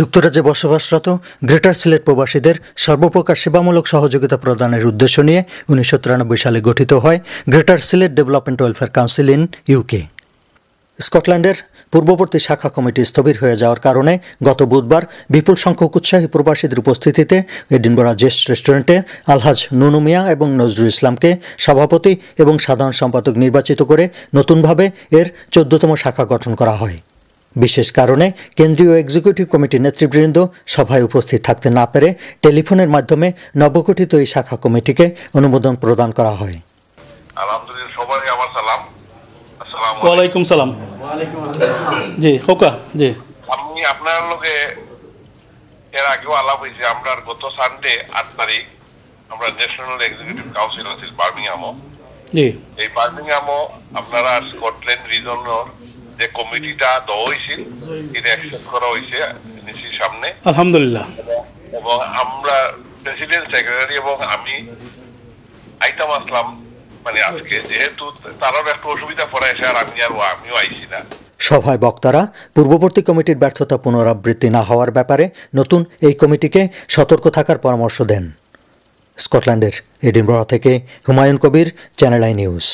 যুক্তরাজ্যে বসবাসরত গ্রেটার সিলেট প্রবাসীদের সর্বপ্রকার সেবামূলক সহযোগিতা প্রদানের উদ্দেশ্য নিয়ে উনিশশো সালে গঠিত হয় greater Sylhet development welfare council in UK স্কটল্যান্ডের পূর্ববর্তী শাখা কমিটি স্থবির হয়ে যাওয়ার কারণে গত বুধবার বিপুল সংখ্যক উৎসাহী প্রবাসীদের উপস্থিতিতে এডিনবরা জেস্ট রেস্টুরেন্টে আলহাজ নুনুমিয়া এবং নজরুল ইসলামকে সভাপতি এবং সাধারণ সম্পাদক নির্বাচিত করে নতুনভাবে এর চোদ্দতম শাখা গঠন করা হয় বিশেষ কারণে কেন্দ্রীয় এক্সিকিউটিভ কমিটির নেতৃবৃন্দ সভায় উপস্থিত থাকতে না পেরে টেলিফোনের মাধ্যমে নবগঠিত এই শাখা কমিটিকে অনুমোদন প্রদান করা হয় ওয়ালাইকুম সালাম জি হোকা জি আমি আপনার লোকে এর আগেও আলাপ হয়েছে আমরা গত সানডে আট তারিখ আমরা ন্যাশনাল এক্সিকিউটিভ কাউন্সিল আছে বার্মিংহামও জি এই বার্মিংহামও আপনারা স্কটল্যান্ড রিজনের যে কমিটিটা তো হয়েছিল এটা অ্যাকসেপ্ট করা হয়েছে এনএসির সামনে আলহামদুলিল্লাহ এবং আমরা প্রেসিডেন্ট সেক্রেটারি এবং আমি আইতাম আসলাম মানে আজকে যেহেতু তারও একটু অসুবিধা পড়ে আর আমি আর আমিও আইছি না সভায় বক্তারা পূর্ববর্তী কমিটির ব্যর্থতা পুনরাবৃত্তি না হওয়ার ব্যাপারে নতুন এই কমিটিকে সতর্ক থাকার পরামর্শ দেন স্কটল্যান্ডের এডিনবরা থেকে Humayun Kabir channel I news